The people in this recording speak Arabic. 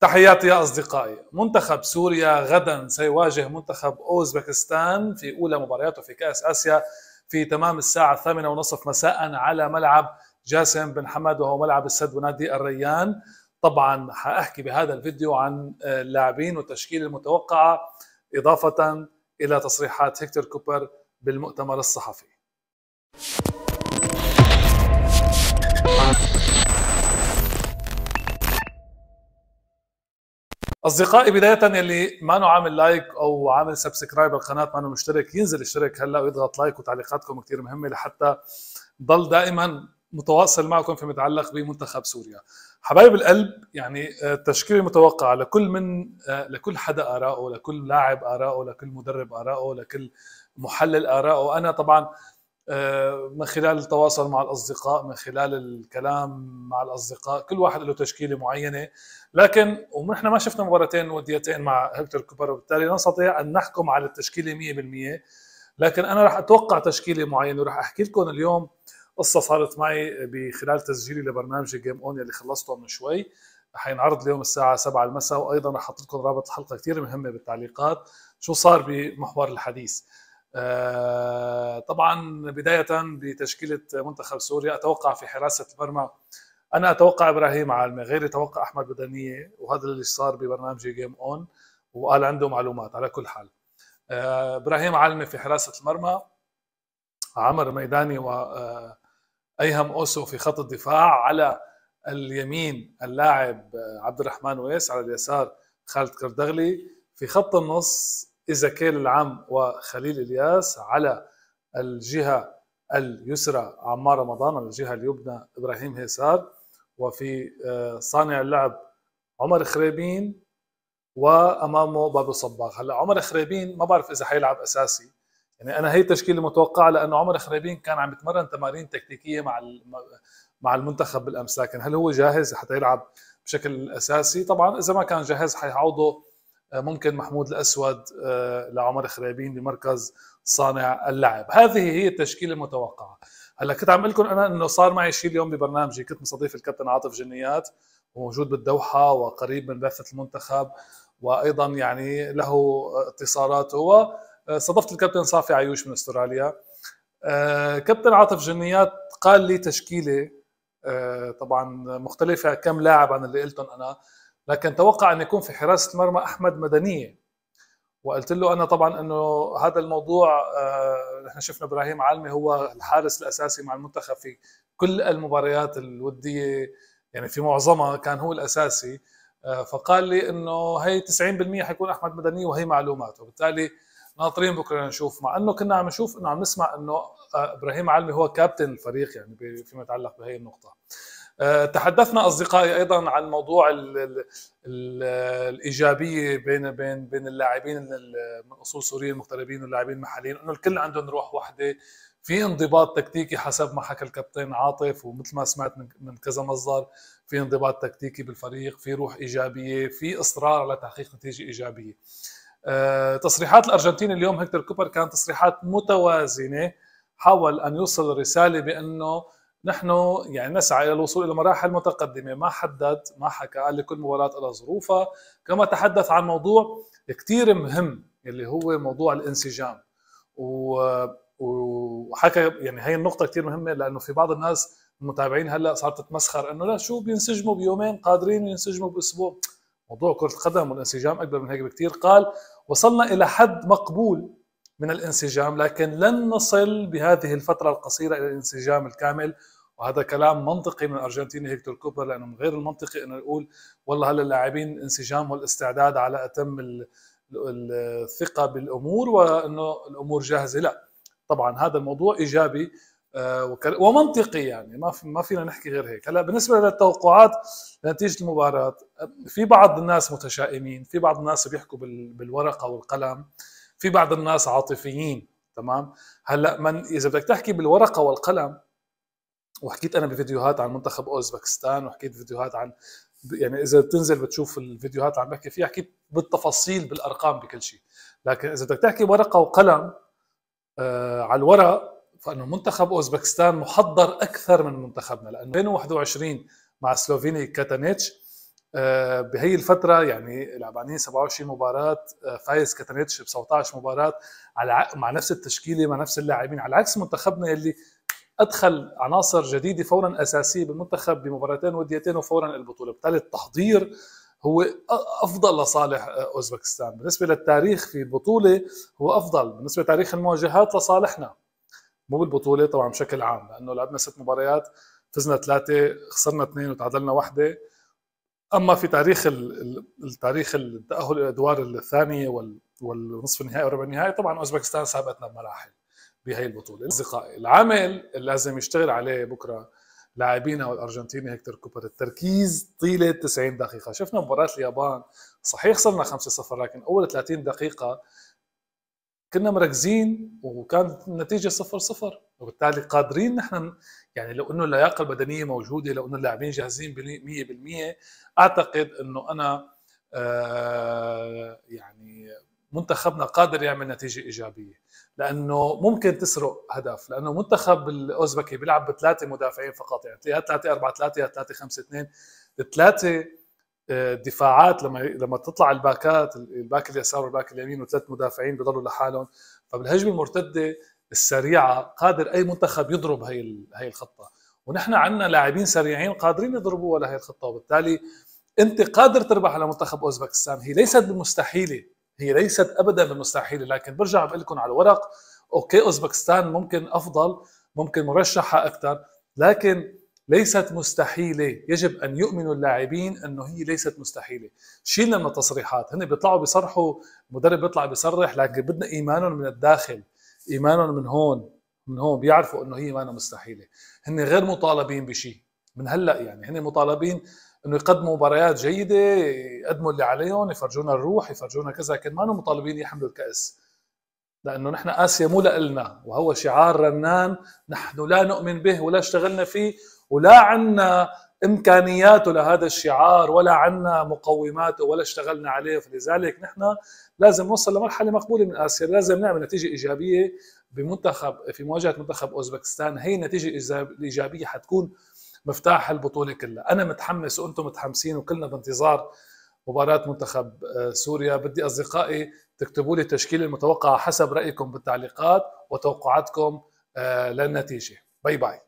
تحياتي يا أصدقائي منتخب سوريا غدا سيواجه منتخب أوزبكستان في أولى مبارياته في كأس آسيا في تمام الساعة الثامنة ونصف مساء على ملعب جاسم بن حمد وهو ملعب السد ونادي الريان طبعا حأحكي بهذا الفيديو عن اللاعبين والتشكيل المتوقعة إضافة إلى تصريحات هكتور كوبر بالمؤتمر الصحفي اصدقائي بدايه يلي ما عامل لايك او عامل سبسكرايب القناه ما مشترك ينزل اشترك هلا ويضغط لايك وتعليقاتكم كثير مهمه لحتى ضل دائما متواصل معكم فيما يتعلق بمنتخب سوريا حبايب القلب يعني آه، تشكيله متوقعه لكل من آه، لكل حدا اراءه لكل لاعب اراءه لكل مدرب اراءه لكل محلل اراءه انا طبعا آه، من خلال التواصل مع الاصدقاء من خلال الكلام مع الاصدقاء كل واحد له تشكيله معينه لكن ونحن ما شفنا مباراتين وديتين مع هيكتور كوبر وبالتالي نستطيع ان نحكم على التشكيله 100% لكن انا راح اتوقع تشكيله معينه وراح احكي لكم اليوم قصه صارت معي بخلال تسجيلي لبرنامج جيم اون اللي خلصته من شوي حينعرض اليوم الساعة 7 المساء وأيضا رح أحط لكم رابط الحلقة كثير مهمة بالتعليقات شو صار بمحور الحديث آه، طبعا بدايه بتشكيله منتخب سوريا اتوقع في حراسه المرمى انا اتوقع ابراهيم عالمي غير اتوقع احمد بدنيه وهذا اللي صار ببرنامج جيم اون وقال عنده معلومات على كل حال آه، ابراهيم عالمي في حراسه المرمى عمر ميداني و آه، ايهم اوسو في خط الدفاع على اليمين اللاعب عبد الرحمن ويس على اليسار خالد كردغلي في خط النص الزكير العم وخليل الياس على الجهة اليسرى عمار رمضان على الجهة اليمنى إبراهيم هيسار وفي آه، صانع اللعب عمر خريبين وامامه بابو صباغ هلا عمر خريبين ما بعرف اذا حيلعب اساسي يعني انا هي التشكيله متوقعه لانه عمر خريبين كان عم يتمرن تمارين تكتيكيه مع مع المنتخب بالامس لكن هل هو جاهز حتى يلعب بشكل اساسي طبعا اذا ما كان جاهز حيعوضه آه، ممكن محمود الاسود آه، لعمر خريبين بمركز صانع اللعب هذه هي التشكيله المتوقعه هلا كنت عم لكم انا انه صار معي شيء اليوم ببرنامجي كنت مستضيف الكابتن عاطف جنيات وموجود بالدوحه وقريب من بعثه المنتخب وايضا يعني له اتصالاته آه، واستضفت الكابتن صافي عيوش من استراليا كابتن عاطف جنيات قال لي تشكيله طبعا مختلفه كم لاعب عن اللي قلتهم انا لكن توقع أن يكون في حراسة مرمى أحمد مدنية وقلت له أنا طبعا أنه هذا الموضوع آه، نحن شفنا إبراهيم علمي هو الحارس الأساسي مع المنتخب في كل المباريات الودية يعني في معظمها كان هو الأساسي آه، فقال لي انه هي 90% حيكون احمد مدني وهي معلومات وبالتالي ناطرين بكره نشوف مع انه كنا عم نشوف انه عم نسمع انه آه، ابراهيم علمي هو كابتن الفريق يعني فيما يتعلق بهي النقطه آه، تحدثنا اصدقائي ايضا عن موضوع الـ الـ الـ الايجابيه بين بين بين اللاعبين من اصول سوريه المغتربين واللاعبين المحليين انه الكل عندهم روح واحده في انضباط تكتيكي حسب ما حكى الكابتن عاطف ومثل ما سمعت من من كذا مصدر في انضباط تكتيكي بالفريق في روح ايجابيه في اصرار على تحقيق نتيجه ايجابيه آه، تصريحات الارجنتين اليوم هكتور كوبر كانت تصريحات متوازنه حاول ان يوصل رساله بانه نحن يعني نسعى الى الوصول الى مراحل متقدمه ما حدد ما حكى قال لكل مباراه لها ظروفها كما تحدث عن موضوع كثير مهم اللي هو موضوع الانسجام و وحكى يعني هي النقطه كثير مهمه لانه في بعض الناس المتابعين هلا صارت تتمسخر انه لا شو بينسجموا بيومين قادرين ينسجموا باسبوع موضوع كره القدم والانسجام اكبر من هيك بكثير قال وصلنا الى حد مقبول من الانسجام لكن لن نصل بهذه الفترة القصيرة إلى الانسجام الكامل وهذا كلام منطقي من الارجنتيني هيكتور كوبر لانه من غير المنطقي انه يقول والله هلا اللاعبين الانسجام والاستعداد على اتم الثقه بالامور وانه الامور جاهزه لا طبعا هذا الموضوع ايجابي آه، ومنطقي يعني ما ما فينا نحكي غير هيك هلا بالنسبه للتوقعات لنتيجه المباراه في بعض الناس متشائمين في بعض الناس بيحكوا بالورقه والقلم في بعض الناس عاطفيين تمام هلا من اذا بدك تحكي بالورقه والقلم وحكيت انا بفيديوهات عن منتخب اوزبكستان وحكيت فيديوهات عن يعني اذا بتنزل بتشوف الفيديوهات عم بحكي فيها حكيت بالتفاصيل بالارقام بكل شيء لكن اذا بدك تحكي ورقه وقلم آه على الورق فانه منتخب اوزبكستان محضر اكثر من منتخبنا لانه 2021 مع سلوفيني كاتانيتش بهي آه، الفتره يعني لعبانين 27 مباراه آه، فايز كاتانيتش ب 17 مباراه على مع نفس التشكيله مع نفس اللاعبين على عكس منتخبنا اللي ادخل عناصر جديده فورا اساسيه بالمنتخب بمباراتين وديتين وفورا البطوله بالتالي التحضير هو افضل لصالح آه، اوزبكستان بالنسبه للتاريخ في البطوله هو افضل بالنسبه لتاريخ المواجهات لصالحنا مو بالبطوله طبعا بشكل عام لانه لعبنا ست مباريات فزنا ثلاثه خسرنا اثنين وتعادلنا واحده اما في تاريخ التاريخ التاهل الى الادوار الثانيه والنصف النهائي وربع النهائي طبعا اوزبكستان سابقتنا بمراحل بهي البطوله اصدقائي العمل اللي لازم يشتغل عليه بكره لاعبينا والارجنتيني هيكتور كوبر التركيز طيله 90 دقيقه شفنا مباراه اليابان صحيح صرنا 5-0 لكن اول 30 دقيقه كنا مركزين وكانت النتيجه 0-0 وبالتالي قادرين نحن يعني لو انه اللياقه البدنيه موجوده لو انه اللاعبين جاهزين 100% اعتقد انه انا آه، يعني منتخبنا قادر يعمل نتيجه ايجابيه لانه ممكن تسرق هدف لانه منتخب الاوزبكي بيلعب بثلاثه مدافعين فقط يعني يا 3 4 3 يا 3 5 2 الثلاثه دفاعات لما لما تطلع الباكات الباك اليسار والباك اليمين وثلاث مدافعين بضلوا لحالهم فبالهجمه المرتده السريعه قادر اي منتخب يضرب هي هي الخطه ونحن عندنا لاعبين سريعين قادرين يضربوها لهي الخطه وبالتالي انت قادر تربح على منتخب اوزبكستان هي ليست بالمستحيله هي ليست ابدا بالمستحيله لكن برجع بقول لكم على الورق اوكي اوزبكستان ممكن افضل ممكن مرشحه اكثر لكن ليست مستحيله يجب ان يؤمنوا اللاعبين انه هي ليست مستحيله شيلنا من التصريحات هن بيطلعوا بيصرحوا المدرب بيطلع بيصرح لكن بدنا ايمانهم من الداخل ايمانهم من هون من هون بيعرفوا انه هي مانا مستحيله هن غير مطالبين بشيء من هلا يعني هن مطالبين انه يقدموا مباريات جيده يقدموا اللي عليهم يفرجونا الروح يفرجونا كذا لكن ما مطالبين يحملوا الكاس لانه نحن اسيا مو لنا وهو شعار رنان نحن لا نؤمن به ولا اشتغلنا فيه ولا عنا امكانياته لهذا الشعار ولا عنا مقوماته ولا اشتغلنا عليه فلذلك نحن لازم نوصل لمرحله مقبوله من اسيا لازم نعمل نتيجه ايجابيه بمنتخب في مواجهه منتخب اوزبكستان هي النتيجه الايجابيه حتكون مفتاح البطوله كلها انا متحمس وانتم متحمسين وكلنا بانتظار مباراة منتخب آه، سوريا بدي أصدقائي تكتبوا لي التشكيلة المتوقعة حسب رأيكم بالتعليقات وتوقعاتكم آه، للنتيجة باي باي